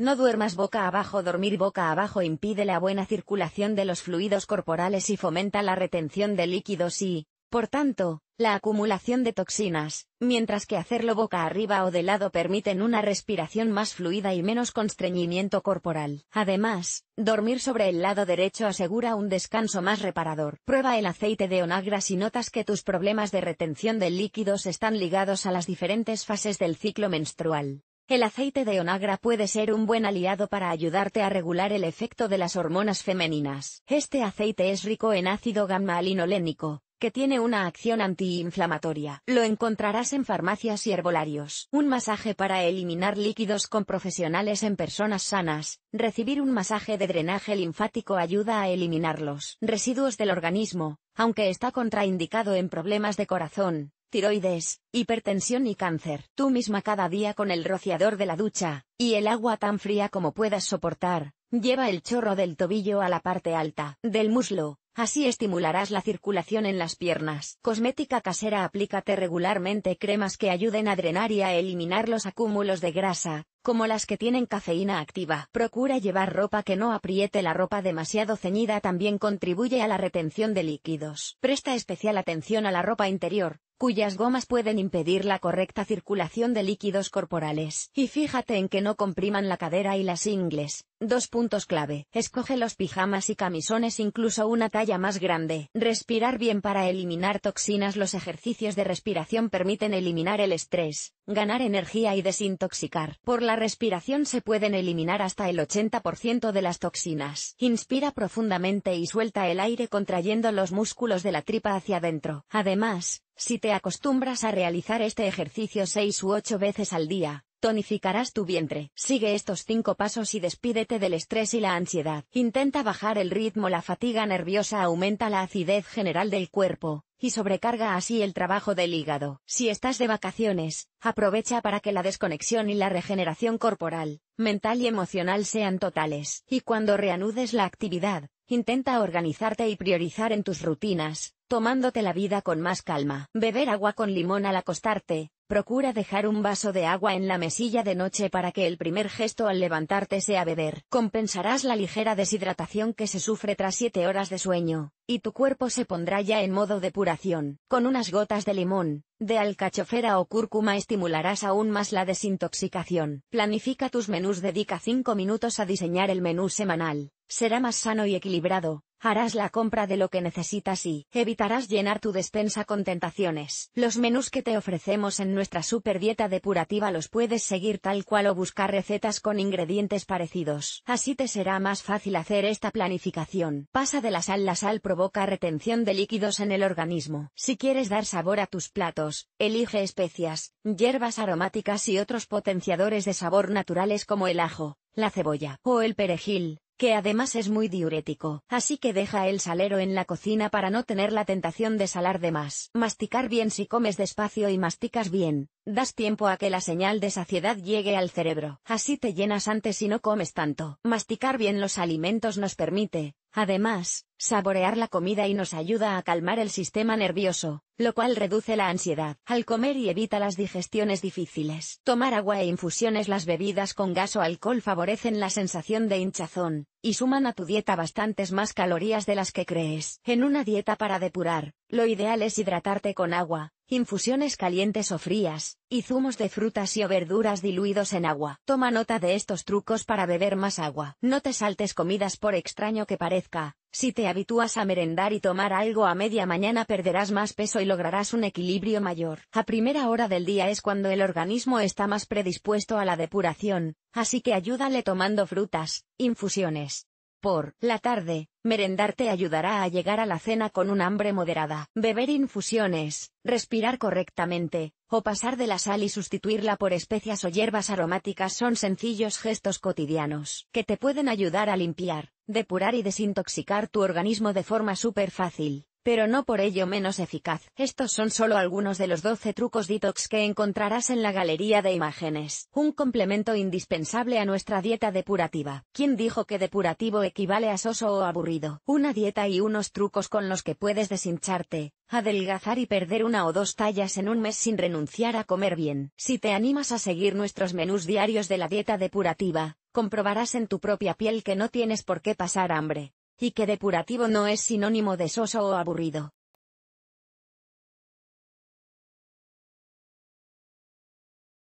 No duermas boca abajo. Dormir boca abajo impide la buena circulación de los fluidos corporales y fomenta la retención de líquidos y, por tanto, la acumulación de toxinas, mientras que hacerlo boca arriba o de lado permiten una respiración más fluida y menos constreñimiento corporal. Además, dormir sobre el lado derecho asegura un descanso más reparador. Prueba el aceite de onagra si notas que tus problemas de retención de líquidos están ligados a las diferentes fases del ciclo menstrual. El aceite de onagra puede ser un buen aliado para ayudarte a regular el efecto de las hormonas femeninas. Este aceite es rico en ácido gamma-alinolénico, que tiene una acción antiinflamatoria. Lo encontrarás en farmacias y herbolarios. Un masaje para eliminar líquidos con profesionales en personas sanas. Recibir un masaje de drenaje linfático ayuda a eliminar los residuos del organismo, aunque está contraindicado en problemas de corazón, tiroides, hipertensión y cáncer. Tú misma cada día con el rociador de la ducha, y el agua tan fría como puedas soportar, lleva el chorro del tobillo a la parte alta del muslo, así estimularás la circulación en las piernas. Cosmética casera aplícate regularmente cremas que ayuden a drenar y a eliminar los acúmulos de grasa, como las que tienen cafeína activa. Procura llevar ropa que no apriete la ropa demasiado ceñida también contribuye a la retención de líquidos. Presta especial atención a la ropa interior, cuyas gomas pueden impedir la correcta circulación de líquidos corporales. Y fíjate en que no compriman la cadera y las ingles. Dos puntos clave. Escoge los pijamas y camisones incluso una talla más grande. Respirar bien para eliminar toxinas. Los ejercicios de respiración permiten eliminar el estrés, ganar energía y desintoxicar. Por la la respiración se pueden eliminar hasta el 80% de las toxinas. Inspira profundamente y suelta el aire contrayendo los músculos de la tripa hacia adentro. Además, si te acostumbras a realizar este ejercicio 6 u 8 veces al día, tonificarás tu vientre. Sigue estos cinco pasos y despídete del estrés y la ansiedad. Intenta bajar el ritmo, la fatiga nerviosa aumenta la acidez general del cuerpo, y sobrecarga así el trabajo del hígado. Si estás de vacaciones, aprovecha para que la desconexión y la regeneración corporal, mental y emocional sean totales. Y cuando reanudes la actividad, Intenta organizarte y priorizar en tus rutinas, tomándote la vida con más calma. Beber agua con limón al acostarte. Procura dejar un vaso de agua en la mesilla de noche para que el primer gesto al levantarte sea beber. Compensarás la ligera deshidratación que se sufre tras 7 horas de sueño, y tu cuerpo se pondrá ya en modo depuración. Con unas gotas de limón, de alcachofera o cúrcuma estimularás aún más la desintoxicación. Planifica tus menús. Dedica 5 minutos a diseñar el menú semanal Será más sano y equilibrado, harás la compra de lo que necesitas y evitarás llenar tu despensa con tentaciones. Los menús que te ofrecemos en nuestra super dieta depurativa los puedes seguir tal cual o buscar recetas con ingredientes parecidos. Así te será más fácil hacer esta planificación. Pasa de la sal. La sal provoca retención de líquidos en el organismo. Si quieres dar sabor a tus platos, elige especias, hierbas aromáticas y otros potenciadores de sabor naturales como el ajo, la cebolla o el perejil que además es muy diurético, así que deja el salero en la cocina para no tener la tentación de salar de más. Masticar bien si comes despacio y masticas bien, das tiempo a que la señal de saciedad llegue al cerebro, así te llenas antes y no comes tanto. Masticar bien los alimentos nos permite, Además, saborear la comida y nos ayuda a calmar el sistema nervioso, lo cual reduce la ansiedad al comer y evita las digestiones difíciles. Tomar agua e infusiones Las bebidas con gas o alcohol favorecen la sensación de hinchazón, y suman a tu dieta bastantes más calorías de las que crees. En una dieta para depurar, lo ideal es hidratarte con agua, infusiones calientes o frías, y zumos de frutas y o verduras diluidos en agua. Toma nota de estos trucos para beber más agua. No te saltes comidas por extraño que parezca. Si te habitúas a merendar y tomar algo a media mañana perderás más peso y lograrás un equilibrio mayor. A primera hora del día es cuando el organismo está más predispuesto a la depuración, así que ayúdale tomando frutas, infusiones, por la tarde, merendar te ayudará a llegar a la cena con un hambre moderada. Beber infusiones, respirar correctamente, o pasar de la sal y sustituirla por especias o hierbas aromáticas son sencillos gestos cotidianos que te pueden ayudar a limpiar, depurar y desintoxicar tu organismo de forma súper fácil pero no por ello menos eficaz. Estos son solo algunos de los 12 trucos detox que encontrarás en la galería de imágenes. Un complemento indispensable a nuestra dieta depurativa. ¿Quién dijo que depurativo equivale a soso o aburrido? Una dieta y unos trucos con los que puedes deshincharte, adelgazar y perder una o dos tallas en un mes sin renunciar a comer bien. Si te animas a seguir nuestros menús diarios de la dieta depurativa, comprobarás en tu propia piel que no tienes por qué pasar hambre y que depurativo no es sinónimo de soso o aburrido.